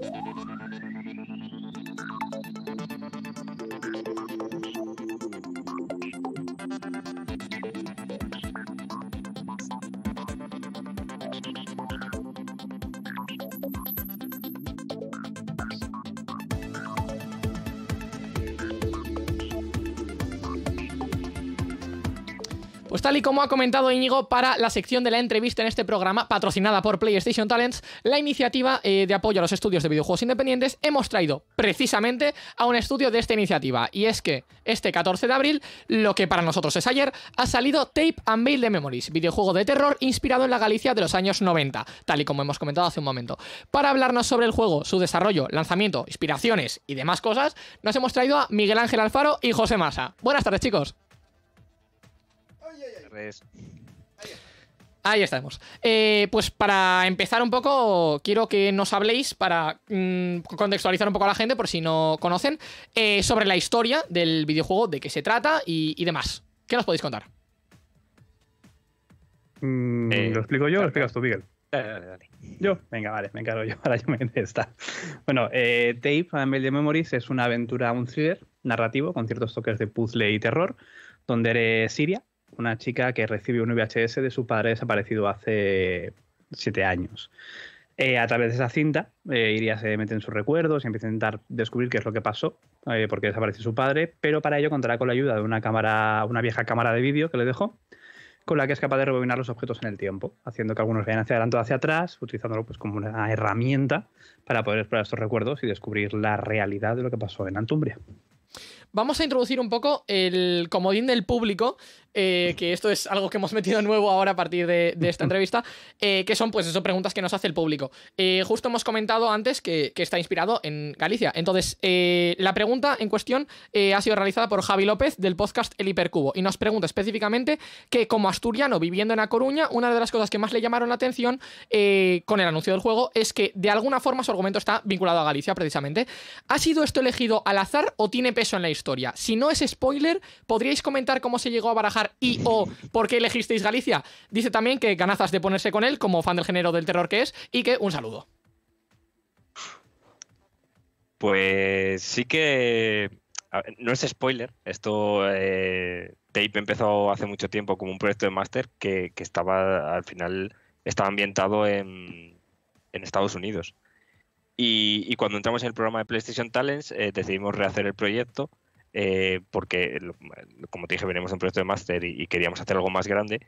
Yeah. Pues tal y como ha comentado Íñigo para la sección de la entrevista en este programa, patrocinada por PlayStation Talents, la iniciativa eh, de apoyo a los estudios de videojuegos independientes hemos traído precisamente a un estudio de esta iniciativa. Y es que este 14 de abril, lo que para nosotros es ayer, ha salido Tape and Mail de Memories, videojuego de terror inspirado en la Galicia de los años 90, tal y como hemos comentado hace un momento. Para hablarnos sobre el juego, su desarrollo, lanzamiento, inspiraciones y demás cosas, nos hemos traído a Miguel Ángel Alfaro y José Massa. Buenas tardes, chicos. Ahí estamos. Eh, pues para empezar un poco, quiero que nos habléis, para mm, contextualizar un poco a la gente, por si no conocen, eh, sobre la historia del videojuego, de qué se trata y, demás. ¿Qué nos podéis contar? Mm, eh, ¿Lo explico yo lo explicas tú, Miguel? Dale, dale, Yo, venga, vale, me encargo yo. Ahora yo me Bueno, Tape, de Memories, es una aventura, un thriller narrativo con ciertos toques de puzzle y terror, donde eres Siria, una chica que recibe un VHS de su padre desaparecido hace siete años. Eh, a través de esa cinta, iría eh, Iria se mete en sus recuerdos y empieza a intentar descubrir qué es lo que pasó, porque eh, por qué desapareció su padre, pero para ello contará con la ayuda de una cámara, una vieja cámara de vídeo que le dejó, con la que es capaz de rebobinar los objetos en el tiempo, haciendo que algunos vayan hacia adelante o hacia atrás, utilizándolo pues, como una herramienta para poder explorar estos recuerdos y descubrir la realidad de lo que pasó en Antumbria. Vamos a introducir un poco el comodín del público, eh, que esto es algo que hemos metido nuevo ahora a partir de, esta entrevista, eh, que son pues eso, preguntas que nos hace el público. Eh, justo hemos comentado antes que, está inspirado en Galicia. Entonces, la pregunta en cuestión ha sido realizada por Javi López del podcast El Hipercubo y nos pregunta específicamente que como asturiano viviendo en A Coruña, una de las cosas que más le llamaron la atención con el anuncio del juego es que de alguna forma su argumento está vinculado a Galicia precisamente. ¿Ha sido esto elegido al azar o tiene peso en la historia? Si no es spoiler, ¿podríais comentar cómo se llegó a barajar y o por qué elegisteis Galicia. Dice también que ganazas de ponerse con él como fan del género del terror que es y que un saludo. Pues sí que... no es spoiler, esto eh, Tape empezó hace mucho tiempo como un proyecto de máster que, estaba al final estaba ambientado en, en Estados Unidos. Y, cuando entramos en el programa de PlayStation Talents eh, decidimos rehacer el proyecto eh, porque, como te dije, venimos de un proyecto de máster y, queríamos hacer algo más grande.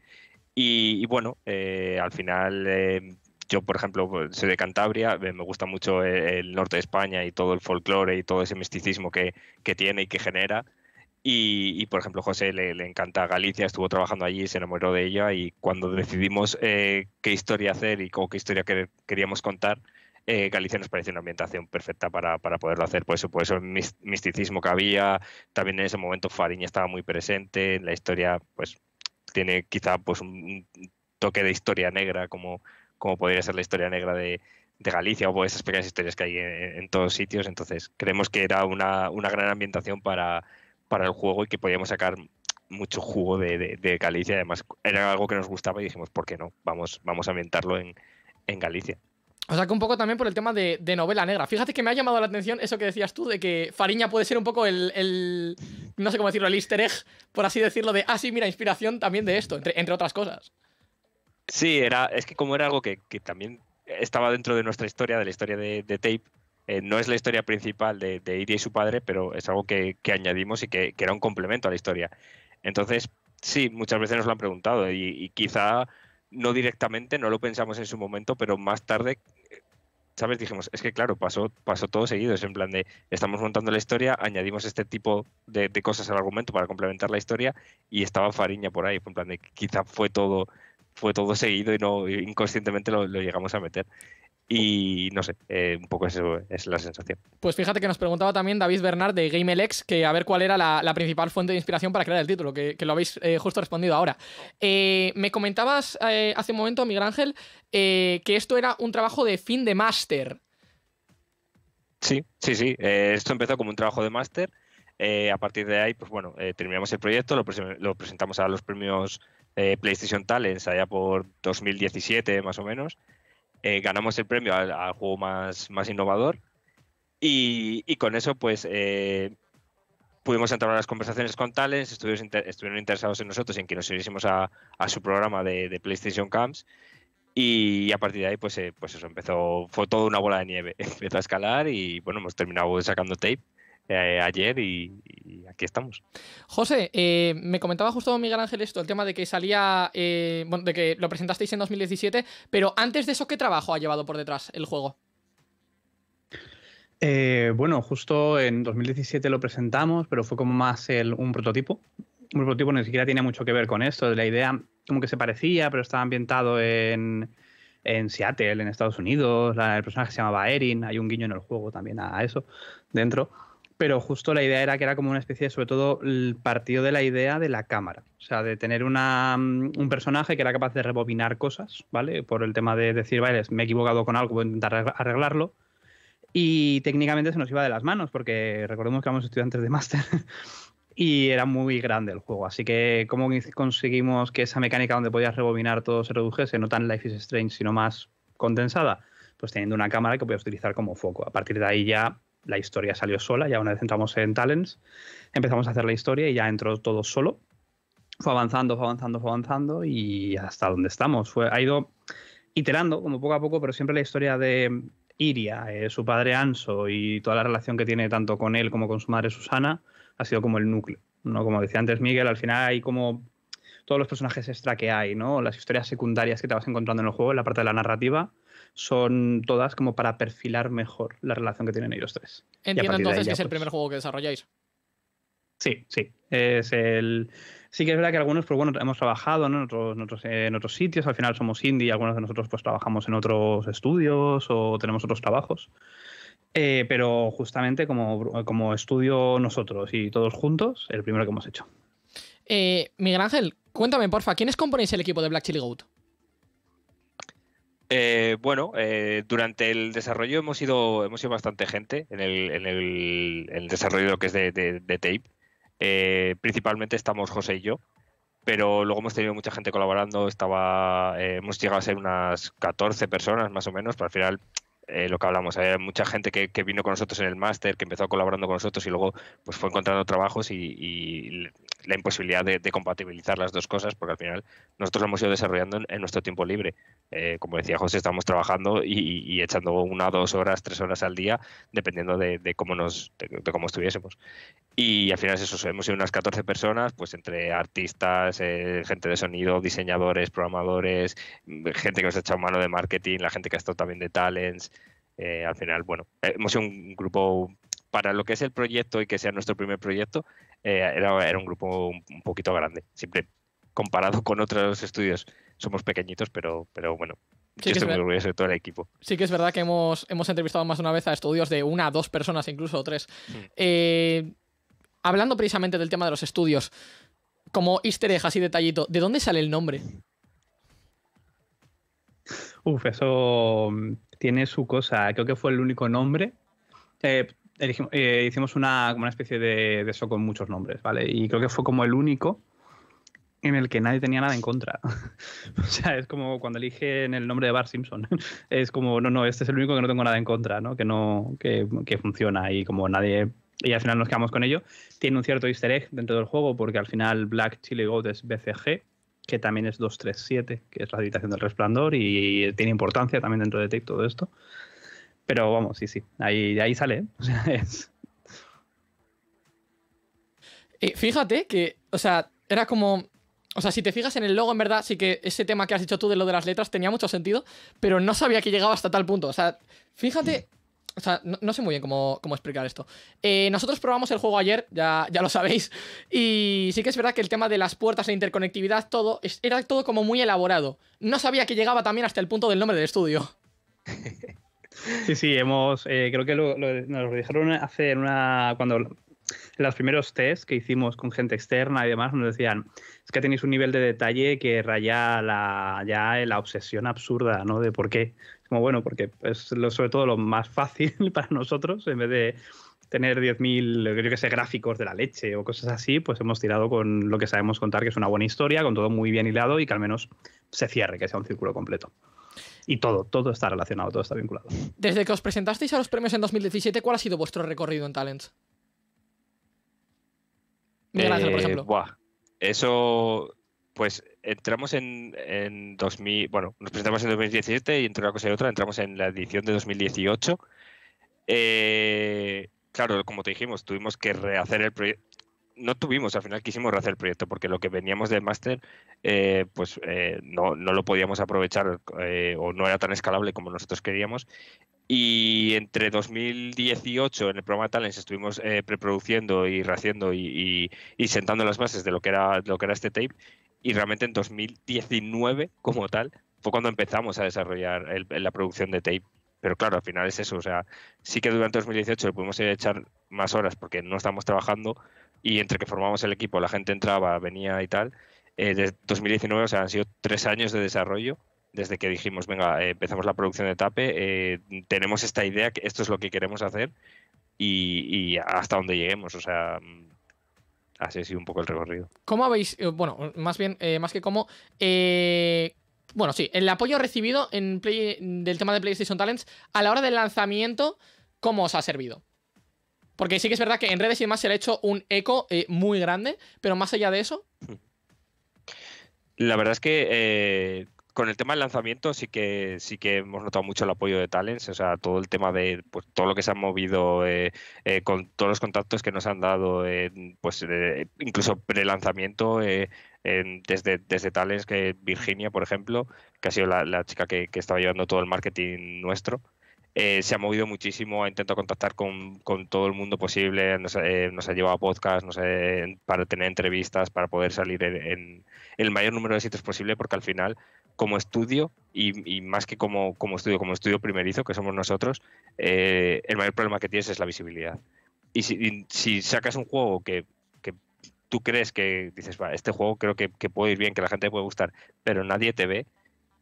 Y, bueno, eh, al final eh, yo, por ejemplo, soy de Cantabria, me gusta mucho el norte de España y todo el folclore y todo ese misticismo que, que tiene y que genera. Y, por ejemplo, José le, le, encanta Galicia, estuvo trabajando allí, se enamoró de ella y cuando decidimos qué historia hacer y con qué historia queríamos contar, eh, Galicia nos parece una ambientación perfecta para, poderlo hacer. Pues, por eso, el misticismo que había, también en ese momento Fariña estaba muy presente, la historia pues tiene quizá pues un toque de historia negra como, como podría ser la historia negra de, Galicia o esas pequeñas historias que hay en, todos sitios. Entonces, creemos que era una, gran ambientación para, para el juego y que podíamos sacar mucho jugo de, Galicia. Además, era algo que nos gustaba y dijimos, ¿por qué no? Vamos, vamos a ambientarlo en Galicia. O sea, que un poco también por el tema de, novela negra. Fíjate que me ha llamado la atención eso que decías tú de que Fariña puede ser un poco el, no sé cómo decirlo, el easter egg, por así decirlo, de, ah, sí, mira, inspiración también de esto, entre, otras cosas. Sí, era, es que como era algo que, también estaba dentro de nuestra historia, de la historia de, Tape, eh, no es la historia principal de, de y su padre, pero es algo que, añadimos y que, era un complemento a la historia. Entonces, sí, muchas veces nos lo han preguntado y quizá no directamente, no lo pensamos en su momento, pero más tarde, ¿sabes? Dijimos, es que claro, pasó, pasó todo seguido, es en plan de, estamos montando la historia, añadimos este tipo de, cosas al argumento para complementar la historia y estaba Fariña por ahí, en plan de, quizá fue todo fue todo seguido y no inconscientemente lo, lo llegamos a meter. Y no sé, eh, un poco eso es la sensación. Pues fíjate que nos preguntaba también David Bernard de GameLex que a ver cuál era la, principal fuente de inspiración para crear el título, que, lo habéis eh, justo respondido ahora. Eh, me comentabas hace un momento, Miguel Ángel, que esto era un trabajo de fin de máster. Sí, sí, sí. esto empezó como un trabajo de máster. a partir de ahí, pues bueno, terminamos el proyecto, lo, presentamos a los premios PlayStation Talents allá por 2017 más o menos eh, ganamos el premio al, juego más, más innovador y, con eso pues eh, pudimos entrar a las conversaciones con Talents, estuvieron, estuvieron interesados en nosotros y en que nos uniésemos a, a, su programa de, PlayStation Camps y a partir de ahí pues, eh, pues eso empezó, fue toda una bola de nieve, empezó a escalar y bueno, hemos terminado sacando tape eh, ayer y, aquí estamos. José, eh, me comentaba justo Miguel Ángel esto, el tema de que salía, eh, bueno, de que lo presentasteis en 2017, pero antes de eso, ¿qué trabajo ha llevado por detrás el juego? bueno, justo en 2017 lo presentamos, pero fue como más un prototipo. Un prototipo ni siquiera tiene mucho que ver con esto. La idea como que se parecía, pero estaba ambientado en, en Seattle, en Estados Unidos. el personaje se llamaba Erin, hay un guiño en el juego también a eso dentro pero justo la idea era que era como una especie, sobre todo, el partido de la idea de la cámara. O sea, de tener mm, un personaje que era capaz de rebobinar cosas, ¿vale? Por el tema de decir, vale, me he equivocado con algo, voy a intentar arreglarlo. Y técnicamente se nos iba de las manos, porque recordemos que éramos estudiantes de máster y era muy grande el juego. Así que, ¿cómo conseguimos que esa mecánica donde podías rebobinar todo se redujese? No tan Life is Strange, sino más condensada. Pues teniendo una cámara que podías utilizar como foco. A partir de ahí ya la historia salió sola, ya una vez entramos en Talents, empezamos a hacer la historia y ya entró todo solo. Fue avanzando, fue avanzando, fue avanzando y hasta donde estamos. Fue, ha ido iterando como poco a poco, pero siempre la historia de Iria, eh, su padre Anso y toda la relación que tiene tanto con él como con su madre Susana ha sido como el núcleo. ¿no? Como decía antes Miguel, al final hay como todos los personajes extra que hay, ¿no? las historias secundarias que te vas encontrando en el juego, en la parte de la narrativa, son todas como para perfilar mejor la relación que tienen ellos tres. Entiendo entonces que es el pues primer juego que desarrolláis. Sí, sí. Es el... Sí que es verdad que algunos, pues bueno, hemos trabajado en, otros, sitios, al final somos indie, algunos de nosotros pues trabajamos en otros estudios o tenemos otros trabajos. Eh, pero justamente como, estudio nosotros y todos juntos, el primero que hemos hecho. Eh, Miguel Ángel, cuéntame, porfa, ¿quiénes componéis el equipo de Black Chili Goat? Eh, bueno, eh, durante el desarrollo hemos ido hemos sido bastante gente en el, en el, desarrollo de que es de, Tape. Eh, principalmente estamos José y yo, pero luego hemos tenido mucha gente colaborando. Estaba, hemos llegado a ser unas 14 personas más o menos, pero al final lo que hablamos, había mucha gente que, que vino con nosotros en el máster, que empezó colaborando con nosotros y luego pues fue encontrando trabajos y la imposibilidad de, compatibilizar las dos cosas, porque al final nosotros lo hemos ido desarrollando en, nuestro tiempo libre. Eh, como decía José, estamos trabajando y, echando una, dos horas, tres horas al día, dependiendo de, cómo nos, de, cómo estuviésemos. Y al final eso, hemos sido unas 14 personas, pues entre artistas, eh, gente de sonido, diseñadores, programadores, gente que nos ha echado mano de marketing, la gente que ha estado también de talents. Eh, al final, bueno, hemos sido un grupo para lo que es el proyecto y que sea nuestro primer proyecto, eh, era, un grupo un, poquito grande. Siempre comparado con otros estudios, somos pequeñitos, pero, pero bueno. Sí de todo el equipo. Sí que es verdad que hemos, hemos entrevistado más de una vez a estudios de una, dos personas, incluso tres. Mm. Eh, hablando precisamente del tema de los estudios, como easter egg, así detallito, ¿de dónde sale el nombre? Uf, eso mm, tiene su cosa. Creo que fue el único nombre. Eh, eh, hicimos una, como una especie de, eso con muchos nombres, ¿vale? Y creo que fue como el único en el que nadie tenía nada en contra. o sea, es como cuando eligen el nombre de bar Simpson. es como, no, no, este es el único que no tengo nada en contra, ¿no? Que no, que, funciona y como nadie y al final nos quedamos con ello. Tiene un cierto easter egg dentro del juego porque al final Black Chili Goat es BCG, que también es 237, que es la habitación del resplandor y tiene importancia también dentro de todo esto. Pero vamos, sí, sí, ahí, de ahí sale. ¿eh? fíjate que, o sea, era como... O sea, si te fijas en el logo, en verdad, sí que ese tema que has dicho tú de lo de las letras tenía mucho sentido, pero no sabía que llegaba hasta tal punto. O sea, fíjate, mm. o sea, no, sé muy bien cómo, explicar esto. Eh, nosotros probamos el juego ayer, ya, ya lo sabéis. Y sí que es verdad que el tema de las puertas, e interconectividad, todo, era todo como muy elaborado. No sabía que llegaba también hasta el punto del nombre del estudio. Sí, sí, hemos, eh, creo que lo, nos lo dijeron hace una, cuando en los primeros tests que hicimos con gente externa y demás, nos decían, es que tenéis un nivel de detalle que raya la, ya la obsesión absurda, ¿no? De por qué. Como bueno, porque es sobre todo lo más fácil para nosotros, en vez de tener 10.000, yo que sé, gráficos de la leche o cosas así, pues hemos tirado con lo que sabemos contar, que es una buena historia, con todo muy bien hilado y que al menos se cierre, que sea un círculo completo y todo, todo está relacionado, todo está vinculado. Desde que os presentasteis a los premios en 2017, ¿cuál ha sido vuestro recorrido en Talents? Miguel por eh, ejemplo. Eso, pues entramos en, 2000, bueno, nos presentamos en 2017 y entre una cosa y otra entramos en la edición de 2018. Eh, claro, como te dijimos, tuvimos que rehacer el proyecto no tuvimos, al final quisimos rehacer el proyecto porque lo que veníamos del máster eh, pues eh, no, lo podíamos aprovechar eh, o no era tan escalable como nosotros queríamos. Y entre 2018 en el programa Talents estuvimos preproduciendo y rehaciendo y, sentando las bases de lo que era, este tape y realmente en 2019 como tal fue cuando empezamos a desarrollar la producción de tape pero claro, al final es eso. O sea, sí que durante 2018 le pudimos echar más horas porque no estábamos trabajando y entre que formamos el equipo, la gente entraba, venía y tal. desde eh, 2019, o sea, han sido tres años de desarrollo desde que dijimos, venga, eh, empezamos la producción de TAPE, eh, tenemos esta idea, que esto es lo que queremos hacer y, hasta donde lleguemos. O sea, mm, así ha sido un poco el recorrido. ¿Cómo habéis, bueno, más bien, más que cómo, eh, bueno, sí, el apoyo recibido en del tema de PlayStation Talents a la hora del lanzamiento, ¿cómo os ha servido? Porque sí que es verdad que en redes y demás se le ha hecho un eco eh, muy grande, pero más allá de eso. La verdad es que eh, con el tema del lanzamiento sí que sí que hemos notado mucho el apoyo de Talents, o sea, todo el tema de pues, todo lo que se ha movido eh, eh, con todos los contactos que nos han dado, pues eh, incluso pre-lanzamiento desde, desde Talents, que Virginia, por ejemplo, que ha sido la, chica que, que, estaba llevando todo el marketing nuestro. se ha movido muchísimo, ha intentado contactar con, todo el mundo posible, nos, ha llevado a podcast, nos sé para tener entrevistas, para poder salir en el mayor número de sitios posible, porque al final como estudio y, más que como, como, estudio, como estudio primerizo, que somos nosotros, eh, el mayor problema que tienes es la visibilidad. Y si, sacas un juego que, que, tú crees que dices, va, este juego creo que, puede ir bien, que la gente puede gustar, pero nadie te ve,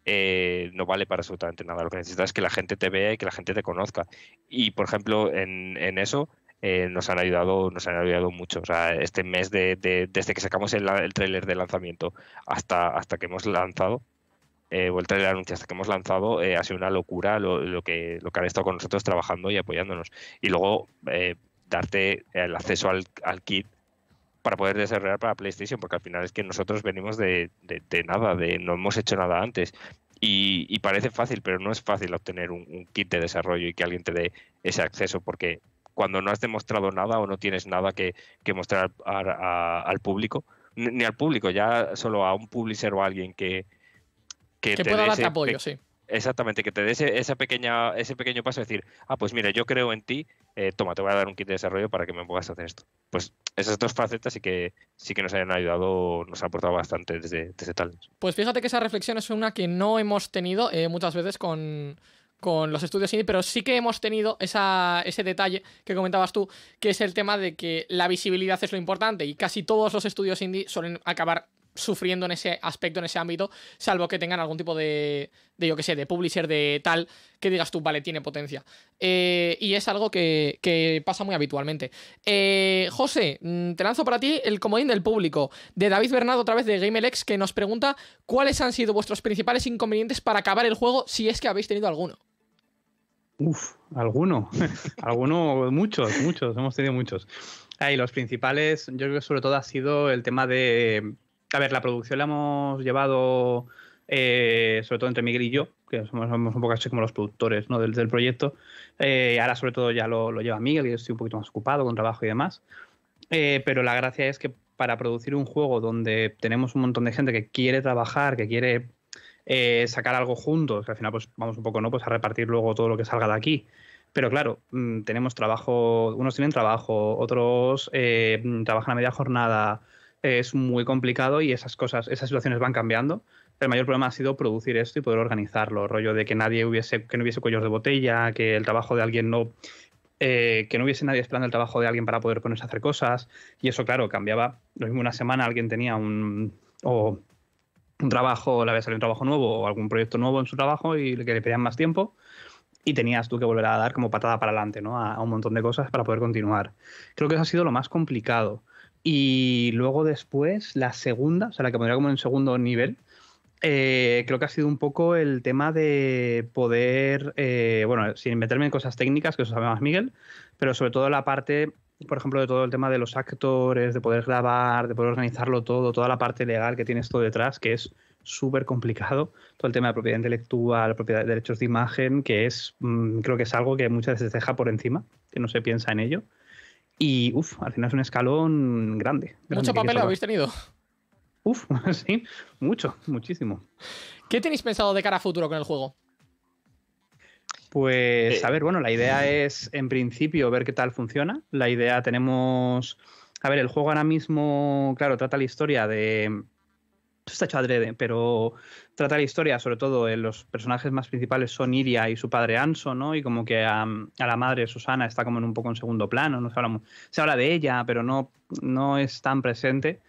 eh, no vale para absolutamente nada. Lo que necesitas es que la gente te vea y que la gente te conozca. Y, por ejemplo, en, eso eh, nos han ayudado nos han ayudado mucho. este mes, desde que sacamos el, el trailer de lanzamiento hasta, hasta que hemos lanzado, eh, vuelta de la Anuncia, que hemos lanzado, eh, ha sido una locura lo, que, lo que han estado con nosotros trabajando y apoyándonos. Y luego eh, darte el acceso al, kit para poder desarrollar para PlayStation, porque al final es que nosotros venimos de, nada, de no hemos hecho nada antes. Y, parece fácil, pero no es fácil obtener un, kit de desarrollo y que alguien te dé ese acceso, porque cuando no has demostrado nada o no tienes nada que, mostrar al público, ni al público, ya solo a un publisher o a alguien que, que, te pueda darte apoyo, sí. Exactamente, que te dé ese, esa pequeña, ese pequeño paso de decir, ah, pues mira, yo creo en ti, eh, toma, te voy a dar un kit de desarrollo para que me a hacer esto. Pues esas dos facetas sí que, sí que nos han ayudado, nos han aportado bastante desde, desde Pues fíjate que esa reflexión es una que no hemos tenido eh, muchas veces con, con los estudios indie, pero sí que hemos tenido ese detalle que comentabas tú, que es el tema de que la visibilidad es lo importante y casi todos los estudios indie suelen acabar sufriendo en ese aspecto, en ese ámbito, salvo que tengan algún tipo de, de yo qué sé, de publisher de tal, que digas tú, vale, tiene potencia. Eh, y es algo que, pasa muy habitualmente. Eh, José, mm, te lanzo para ti el comodín del público, de David Bernardo, otra vez de GameLex, que nos pregunta cuáles han sido vuestros principales inconvenientes para acabar el juego, si es que habéis tenido alguno. Uf, alguno, alguno, muchos, muchos, hemos tenido muchos. Ahí los principales, yo creo que sobre todo ha sido el tema de a ver, la producción la hemos llevado, eh, sobre todo entre Miguel y yo, que somos, un poco así como los productores ¿no? del, del proyecto. Eh, ahora, sobre todo, ya lo, lo, lleva Miguel, y yo estoy un poquito más ocupado con trabajo y demás. Eh, pero la gracia es que para producir un juego donde tenemos un montón de gente que quiere trabajar, que quiere sacar algo juntos, que al final pues vamos un poco ¿no? pues a repartir luego todo lo que salga de aquí. Pero claro, mm, tenemos trabajo, unos tienen trabajo, otros trabajan a media jornada, es muy complicado y esas cosas, esas situaciones van cambiando. El mayor problema ha sido producir esto y poder organizarlo, rollo de que nadie hubiese, que no hubiese cuellos de botella, que el trabajo de alguien no, eh, que no hubiese nadie esperando el trabajo de alguien para poder ponerse a hacer cosas. Y eso, claro, cambiaba. Lo mismo una semana alguien tenía un, o un trabajo, le había salido un trabajo nuevo o algún proyecto nuevo en su trabajo y que le pedían más tiempo y tenías tú que volver a dar como patada para adelante, ¿no? a, un montón de cosas para poder continuar. Creo que eso ha sido lo más complicado. Y luego después, la segunda, o sea, la que pondría como en segundo nivel, eh, creo que ha sido un poco el tema de poder, eh, bueno, sin meterme en cosas técnicas, que eso sabe más Miguel, pero sobre todo la parte, por ejemplo, de todo el tema de los actores, de poder grabar, de poder organizarlo todo, toda la parte legal que tiene esto detrás, que es súper complicado, todo el tema de propiedad intelectual, propiedad de derechos de imagen, que es, mm, creo que es algo que muchas veces se deja por encima, que no se piensa en ello. Y uff, al final es un escalón grande. Mucho papel habéis tenido. Uf, sí, mucho, muchísimo. ¿Qué tenéis pensado de cara a futuro con el juego? Pues, eh. a ver, bueno, la idea es, en principio, ver qué tal funciona. La idea tenemos. A ver, el juego ahora mismo, claro, trata la historia de está hecho adrede, pero trata la historia, sobre todo los personajes más principales son Iria y su padre Anso, ¿no? Y como que a, la madre Susana está como en un poco en segundo plano, no se habla, se habla de ella, pero no, no es tan presente.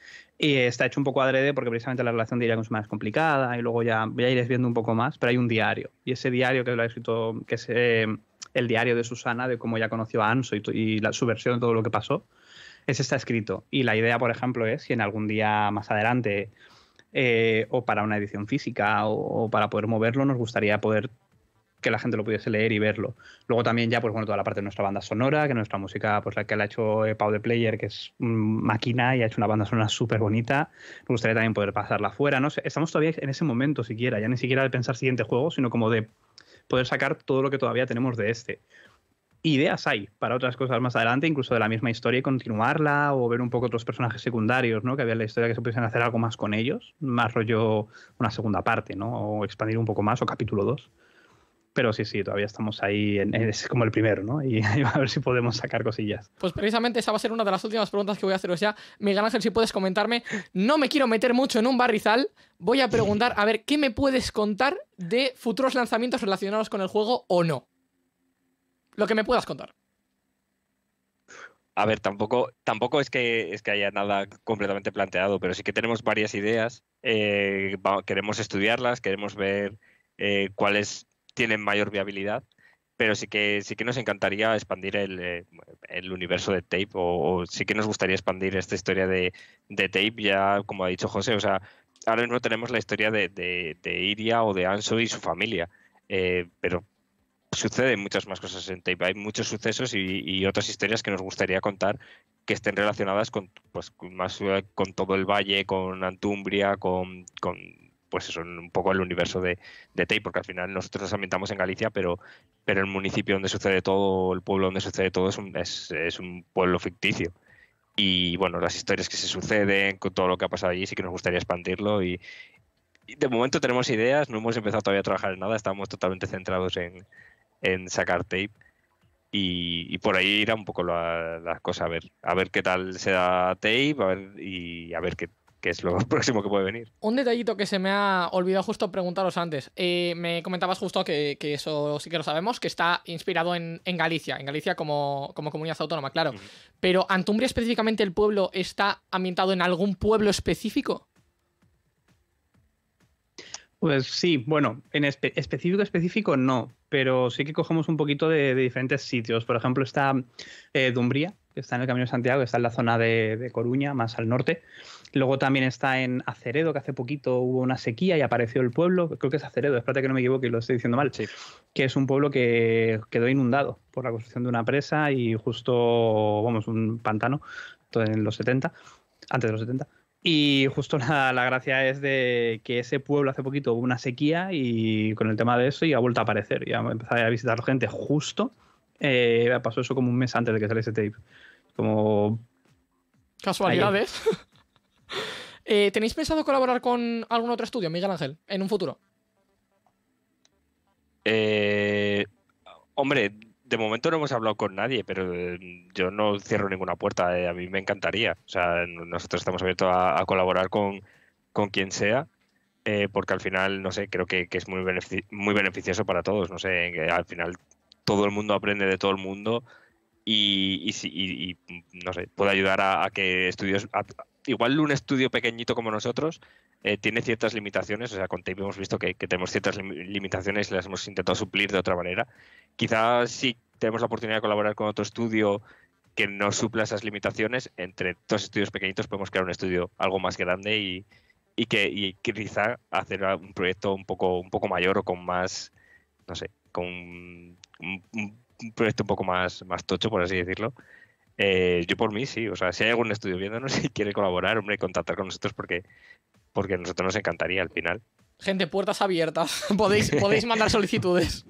Y está hecho un poco adrede porque precisamente la relación de Iria con su madre es complicada y luego ya, iréis viendo un poco más, pero hay un diario. Y ese diario que lo ha escrito, que es eh, el diario de Susana, de cómo ella conoció a Anso y, la, su versión de todo lo que pasó, ese está escrito. Y la idea, por ejemplo, es si en algún día más adelante eh, o para una edición física o, para poder moverlo, nos gustaría poder que la gente lo pudiese leer y verlo. Luego también ya, pues bueno, toda la parte de nuestra banda sonora, que nuestra música, pues la que la ha hecho eh, Pau de Player, que es máquina y ha hecho una banda sonora súper bonita, nos gustaría también poder pasarla afuera ¿no? Estamos todavía en ese momento siquiera, ya ni siquiera de pensar siguiente juego, sino como de poder sacar todo lo que todavía tenemos de este ideas hay para otras cosas más adelante, incluso de la misma historia y continuarla o ver un poco otros personajes secundarios, ¿no? Que había la historia que se pudiesen hacer algo más con ellos, más rollo una segunda parte, ¿no? O expandir un poco más o capítulo 2. Pero sí, sí, todavía estamos ahí, en, es como el primero, ¿no? Y, y, a ver si podemos sacar cosillas. Pues precisamente esa va a ser una de las últimas preguntas que voy a haceros ya. Miguel Ángel, si puedes comentarme, no me quiero meter mucho en un barrizal, voy a preguntar, a ver, ¿qué me puedes contar de futuros lanzamientos relacionados con el juego o no? Lo que me puedas contar. A ver, tampoco, tampoco es, que, es que haya nada completamente planteado, pero sí que tenemos varias ideas. Eh, queremos estudiarlas, queremos ver eh, cuáles tienen mayor viabilidad, pero sí que, sí que nos encantaría expandir el, eh, universo de Tape o, sí que nos gustaría expandir esta historia de, Tape, ya como ha dicho José, o sea, ahora mismo tenemos la historia de, Iria o de Anso y su familia, pero suceden muchas más cosas en tape. Hay muchos sucesos y, otras historias que nos gustaría contar que estén relacionadas con, pues, más, eh, con todo el valle, con Antumbria, con, pues eso, un poco el universo de, tape, porque al final nosotros nos ambientamos en Galicia, pero, pero el municipio donde sucede todo, el pueblo donde sucede todo es un, es un pueblo ficticio. Y bueno, las historias que se suceden, con todo lo que ha pasado allí, sí que nos gustaría expandirlo y, de momento tenemos ideas, no hemos empezado todavía a trabajar en nada, estamos totalmente centrados en, en sacar tape. Y, por ahí a un poco las cosas, a ver, a ver qué tal se da Tape y a ver qué, es lo próximo que puede venir. Un detallito que se me ha olvidado justo preguntaros antes. Eh, me comentabas justo que, eso sí que lo sabemos, que está inspirado en, Galicia, en Galicia como, comunidad autónoma, claro. Pero Antumbria específicamente, el pueblo, ¿está ambientado en algún pueblo específico? Pues sí, bueno, en específico específico no, pero sí que cogemos un poquito de, diferentes sitios. Por ejemplo, está eh, Dumbría, que está en el Camino de Santiago, que está en la zona de, Coruña, más al norte. Luego también está en Aceredo, que hace poquito hubo una sequía y apareció el pueblo. Creo que es Aceredo, espérate que no me equivoque y lo estoy diciendo mal. Que es un pueblo que quedó inundado por la construcción de una presa y justo, vamos, un pantano en los 70, antes de los 70. Y justo la, gracia es de que ese pueblo hace poquito hubo una sequía y con el tema de eso y ha vuelto a aparecer. Y ha empezado a visitar gente justo. Eh, pasó eso como un mes antes de que saliese tape. Como. Casualidades. Eh, ¿Tenéis pensado colaborar con algún otro estudio, Miguel Ángel, en un futuro? Eh, hombre, de momento no hemos hablado con nadie, pero eh, yo no cierro ninguna puerta. Eh, a mí me encantaría. O sea, nosotros estamos abiertos a, colaborar con, quien sea. Eh, porque al final, no sé, creo que, es muy, muy beneficioso para todos. No sé, al final todo el mundo aprende de todo el mundo y, no sé, puede ayudar a, que estudios, igual un estudio pequeñito como nosotros, eh, tiene ciertas limitaciones, o sea, con Tape hemos visto que, tenemos ciertas limitaciones y las hemos intentado suplir de otra manera. Quizás si tenemos la oportunidad de colaborar con otro estudio que no supla esas limitaciones, entre dos estudios pequeñitos podemos crear un estudio algo más grande y, y quizá hacer un proyecto un poco, un poco mayor o con más, no sé, con un, proyecto un poco más, más tocho, por así decirlo. Eh, yo por mí sí, o sea, si hay algún estudio viéndonos y quiere colaborar, hombre, contactar con nosotros porque porque a nosotros nos encantaría al final. Gente, puertas abiertas. podéis, podéis mandar solicitudes.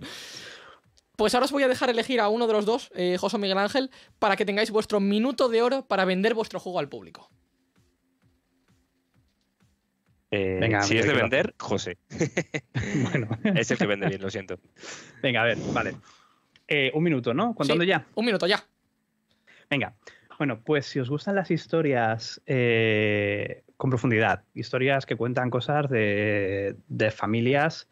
Pues ahora os voy a dejar elegir a uno de los dos, eh, José Miguel Ángel, para que tengáis vuestro minuto de oro para vender vuestro juego al público. Eh, Venga, si es de vender, José. bueno. Es el que vende bien, lo siento. Venga, a ver, vale. Eh, un minuto, ¿no? ¿Contando ya? Un minuto ya. Venga. Bueno, pues si os gustan las historias con profundidad, historias que cuentan cosas de, familias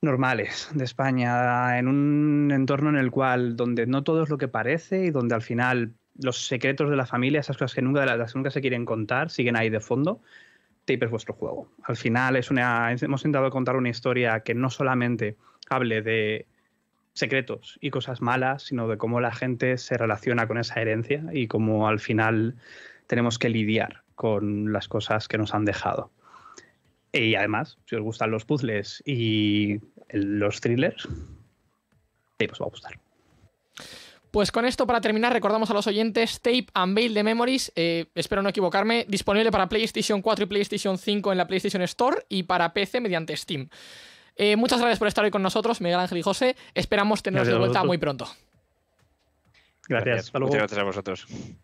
normales de España, en un entorno en el cual, donde no todo es lo que parece y donde al final los secretos de la familia, esas cosas que nunca, se quieren contar, siguen ahí de fondo, Tape es vuestro juego. Al final es una, hemos intentado contar una historia que no solamente hable de secretos y cosas malas, sino de cómo la gente se relaciona con esa herencia y cómo al final tenemos que lidiar con las cosas que nos han dejado. Y además, si os gustan los puzzles y los thrillers, tape os va a gustar. Pues con esto, para terminar, recordamos a los oyentes Tape and Unveil de Memories, eh, espero no equivocarme, disponible para PlayStation 4 y PlayStation 5 en la PlayStation Store y para PC mediante Steam. Eh, muchas gracias por estar hoy con nosotros, Miguel Ángel y José. Esperamos teneros de vuelta muy pronto. Gracias. Muchas gracias a vosotros.